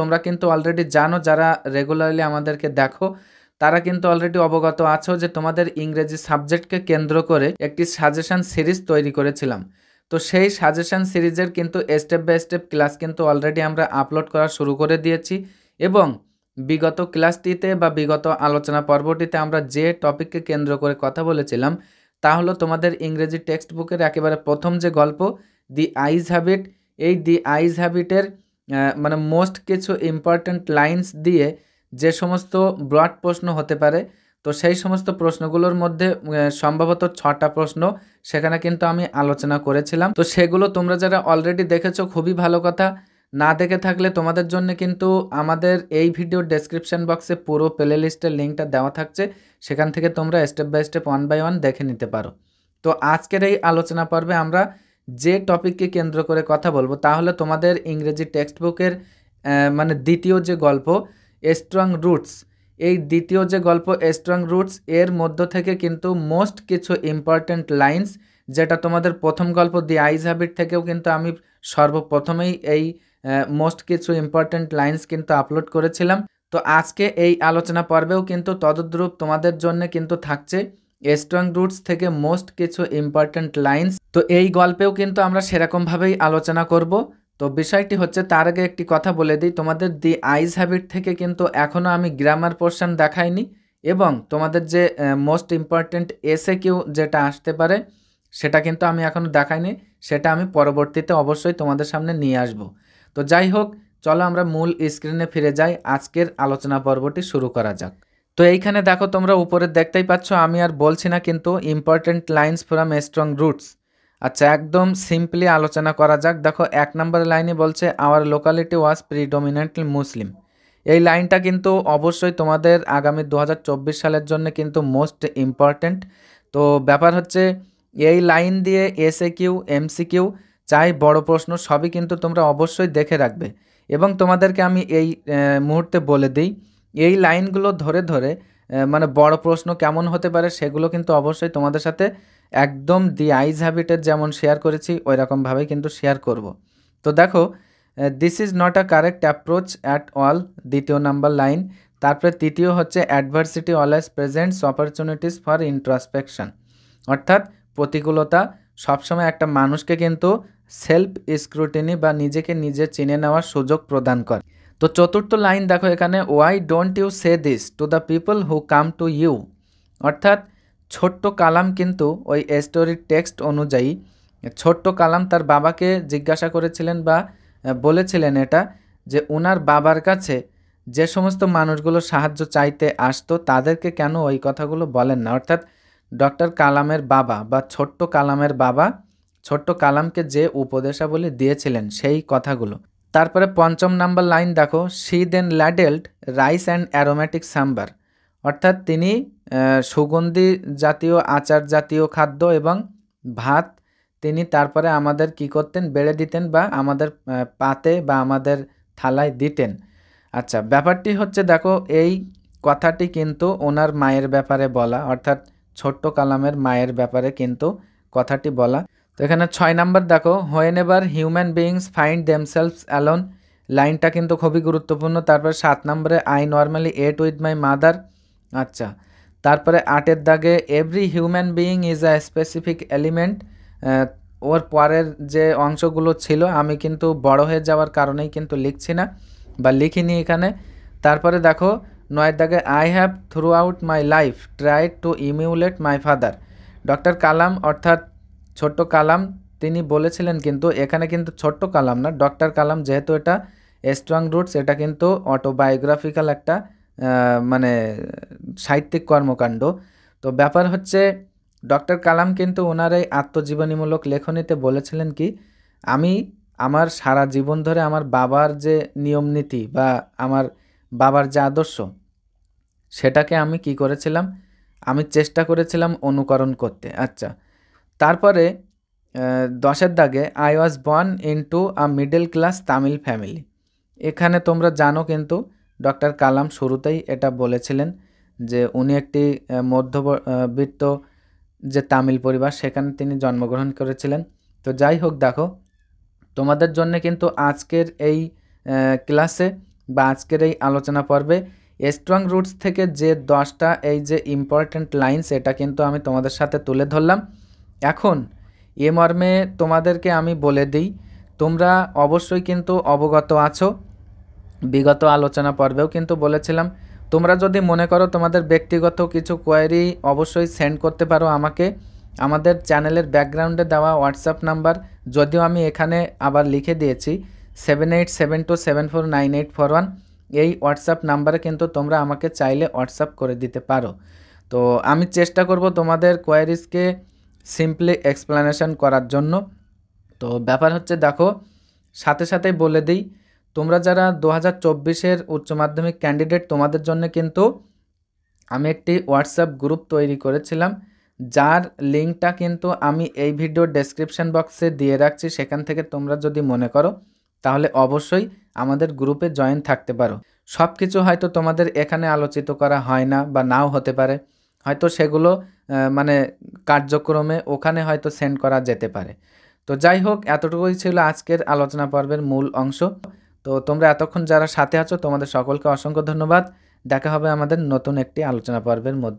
তোমরা কিন্তু অলরেডি জানো যারা রেগুলারলি আমাদেরকে দেখো তারা কিন্তু অলরেডি অবগত আছো যে তোমাদের ইংরেজি সাবজেক্টকে কেন্দ্র করে একটি সাজেশান সিরিজ তৈরি করেছিলাম তো সেই সাজেশান সিরিজের কিন্তু স্টেপ বাই স্টেপ ক্লাস কিন্তু অলরেডি আমরা আপলোড করা শুরু করে দিয়েছি এবং বিগত ক্লাসটিতে বা বিগত আলোচনা পর্বটিতে আমরা যে টপিককে কেন্দ্র করে কথা বলেছিলাম তা হলো তোমাদের ইংরেজি টেক্সট বুকের একেবারে প্রথম যে গল্প দি আইজ হ্যাবিট এই দি আইজ হ্যাবিটের মানে মোস্ট কিছু ইম্পর্ট্যান্ট লাইন্স দিয়ে যে সমস্ত ব্লড প্রশ্ন হতে পারে তো সেই সমস্ত প্রশ্নগুলোর মধ্যে সম্ভবত ছটা প্রশ্ন সেখানে কিন্তু আমি আলোচনা করেছিলাম তো সেগুলো তোমরা যারা অলরেডি দেখেছো খুবই ভালো কথা না দেখে থাকলে তোমাদের জন্য কিন্তু আমাদের এই ভিডিও ডেসক্রিপশন বক্সে পুরো প্লে লিস্টের লিঙ্কটা দেওয়া থাকছে সেখান থেকে তোমরা step by step one by one দেখে নিতে পারো তো আজকের এই আলোচনা পর্বে আমরা যে টপিককে কেন্দ্র করে কথা বলবো তাহলে তোমাদের ইংরেজি টেক্সট বুকের মানে দ্বিতীয় যে গল্প স্ট্রং রুটস এই দ্বিতীয় যে গল্প স্ট্রং রুটস এর মধ্য থেকে কিন্তু মোস্ট কিছু ইম্পর্ট্যান্ট লাইন্স যেটা তোমাদের প্রথম গল্প দি আইজ হ্যাবিট থেকেও কিন্তু আমি সর্বপ্রথমেই এই মোস্ট কিছু ইম্পর্ট্যান্ট লাইন্স কিন্তু আপলোড করেছিলাম তো আজকে এই আলোচনা পর্বেও কিন্তু তদদ্রুপ তোমাদের জন্য কিন্তু থাকছে স্ট্রং রুটস থেকে মোস্ট কিছু ইম্পর্ট্যান্ট লাইন্স তো এই গল্পেও কিন্তু আমরা সেরকমভাবেই আলোচনা করব তো বিষয়টি হচ্ছে তার আগে একটি কথা বলে দিই তোমাদের দি আইজ হ্যাবিট থেকে কিন্তু এখনও আমি গ্রামার পোর্শন দেখাইনি এবং তোমাদের যে মোস্ট ইম্পর্ট্যান্ট এসে কেউ যেটা আসতে পারে সেটা কিন্তু আমি এখনও দেখাইনি সেটা আমি পরবর্তীতে অবশ্যই তোমাদের সামনে নিয়ে আসব তো যাই হোক চলো আমরা মূল স্ক্রিনে ফিরে যাই আজকের আলোচনা পর্বটি শুরু করা যাক তো এইখানে দেখো তোমরা উপরে দেখতেই পাচ্ছ আমি আর বলছি না কিন্তু important lines from strong roots আচ্ছা একদম সিম্পলি আলোচনা করা যাক দেখো এক নম্বর লাইনে বলছে our locality was predominantly Muslim এই লাইনটা কিন্তু অবশ্যই তোমাদের আগামী দু সালের জন্য কিন্তু মোস্ট ইম্পর্ট্যান্ট তো ব্যাপার হচ্ছে এই লাইন দিয়ে এ কিউ এমসি কিউ চাই বড় প্রশ্ন সবই কিন্তু তোমরা অবশ্যই দেখে রাখবে এবং তোমাদেরকে আমি এই মুহূর্তে বলে দিই এই লাইনগুলো ধরে ধরে মানে বড় প্রশ্ন কেমন হতে পারে সেগুলো কিন্তু অবশ্যই তোমাদের সাথে একদম দি আইজ হ্যাবিটের যেমন শেয়ার করেছি ওই রকমভাবেই কিন্তু শেয়ার করব তো দেখো this is not a correct approach at all দ্বিতীয় নাম্বার লাইন তারপরে তৃতীয় হচ্ছে adversity always presents opportunities for introspection অর্থাৎ প্রতিকূলতা সবসময় একটা মানুষকে কিন্তু সেলফ স্ক্রুটিনি বা নিজেকে নিজে চিনে নেওয়ার সুযোগ প্রদান করে তো চতুর্থ লাইন দেখো এখানে why don't you say this to the people who come to you অর্থাৎ ছোট্ট কালাম কিন্তু ওই স্টোরির টেক্সট অনুযায়ী ছোট্ট কালাম তার বাবাকে জিজ্ঞাসা করেছিলেন বা বলেছিলেন এটা যে ওনার বাবার কাছে যে সমস্ত মানুষগুলো সাহায্য চাইতে আসতো তাদেরকে কেন ওই কথাগুলো বলেন না অর্থাৎ ডক্টর কালামের বাবা বা ছোট্ট কালামের বাবা ছোট্ট কালামকে যে উপদেশাবলী দিয়েছিলেন সেই কথাগুলো তারপরে পঞ্চম নাম্বার লাইন দেখো she then ladled rice and aromatic sambar অর্থাৎ তিনি সুগন্ধি জাতীয় আচার জাতীয় খাদ্য এবং ভাত তিনি তারপরে আমাদের কি করতেন বেড়ে দিতেন বা আমাদের পাতে বা আমাদের থালায় দিতেন আচ্ছা ব্যাপারটি হচ্ছে দেখো এই কথাটি কিন্তু ওনার মায়ের ব্যাপারে বলা অর্থাৎ ছোট্ট কালামের মায়ের ব্যাপারে কিন্তু কথাটি বলা তো এখানে ছয় নাম্বার দেখো whenever human beings find themselves alone লাইনটা কিন্তু খুবই গুরুত্বপূর্ণ তারপরে সাত নম্বরে I normally ate with my mother আচ্ছা তারপরে আটের দাগে every human being is a specific element ওর পরের যে অংশগুলো ছিল আমি কিন্তু বড় হয়ে যাওয়ার কারণেই কিন্তু লিখছি না বা লিখিনি এখানে তারপরে দেখো নয়ের দাগে I have throughout my life try to emulate my father doctor Kalam অর্থাৎ ছোট্ট কালাম তিনি বলেছিলেন কিন্তু এখানে কিন্তু ছোট্ট কালাম না ডক্টর কালাম যেহেতু এটা স্ট্রং রুটস এটা কিন্তু অটোবায়োগ্রাফিক্যাল একটা মানে সাহিত্যিক কর্মকাণ্ড তো ব্যাপার হচ্ছে ডক্টর কালাম কিন্তু ওনার এই আত্মজীবনীমূলক লেখনীতে বলেছিলেন কি আমি আমার সারা জীবন ধরে আমার বাবার যে নিয়ম নীতি বা আমার বাবার যে আদর্শ সেটাকে আমি কি করেছিলাম আমি চেষ্টা করেছিলাম অনুকরণ করতে আচ্ছা তারপরে দশের দাগে I was born to a middle class Tamil family এখানে তোমরা জানো কিন্তু ডক্টর কালাম শুরুতেই এটা বলেছিলেন যে উনি একটি মধ্যবিত্ত যে তামিল পরিবার সেখানে তিনি জন্মগ্রহণ করেছিলেন তো যাই হোক দেখো তোমাদের জন্য কিন্তু আজকের এই ক্লাসে বা আজকের এই আলোচনা পর্বে স্ট্রং রুটস থেকে যে দশটা এই যে ইম্পর্ট্যান্ট লাইনস এটা কিন্তু আমি তোমাদের সাথে তুলে ধরলাম এখন এ মর্মে তোমাদেরকে আমি বলে দিই তোমরা অবশ্যই কিন্তু অবগত আছো বিগত আলোচনা পর্বেও কিন্তু বলেছিলাম তোমরা যদি মনে করো তোমাদের ব্যক্তিগত কিছু কোয়ারি অবশ্যই সেন্ড করতে পারো আমাকে আমাদের চ্যানেলের ব্যাকগ্রাউন্ডে দেওয়া হোয়াটসঅ্যাপ নাম্বার যদিও আমি এখানে আবার লিখে দিয়েছি seven eight seven two seven four nine eight four one এই হোয়াটসঅ্যাপ নাম্বারে কিন্তু তোমরা আমাকে চাইলে হোয়াটসঅ্যাপ করে দিতে পারো তো আমি চেষ্টা করব তোমাদের কোয়ারিজকে সিম্পলি এক্সপ্লানেশান করার জন্য তো ব্যাপার হচ্ছে দেখো সাথে সাথে বলে দিই তোমরা যারা দু হাজার চব্বিশের উচ্চ মাধ্যমিক ক্যান্ডিডেট তোমাদের জন্য কিন্তু আমি একটি হোয়াটসঅ্যাপ গ্রুপ তৈরি করেছিলাম যার লিঙ্কটা কিন্তু আমি এই ভিডিও ডেসক্রিপশান বক্সে দিয়ে রাখছি সেখান থেকে তোমরা যদি মনে করো তাহলে অবশ্যই আমাদের গ্রুপে জয়েন থাকতে পারো সব কিছু হয়তো তোমাদের এখানে আলোচিত করা হয় না বা নাও হতে পারে হয়তো সেগুলো মানে কার্যক্রমে ওখানে হয়তো সেন্ড করা যেতে পারে তো যাই হোক এতটুকুই ছিল আজকের আলোচনা পর্বের মূল অংশ তো তোমরা এতক্ষণ যারা সাথে আছো তোমাদের সকলকে অসংখ্য ধন্যবাদ দেখা হবে আমাদের নতুন একটি আলোচনা পর্বের মধ্যে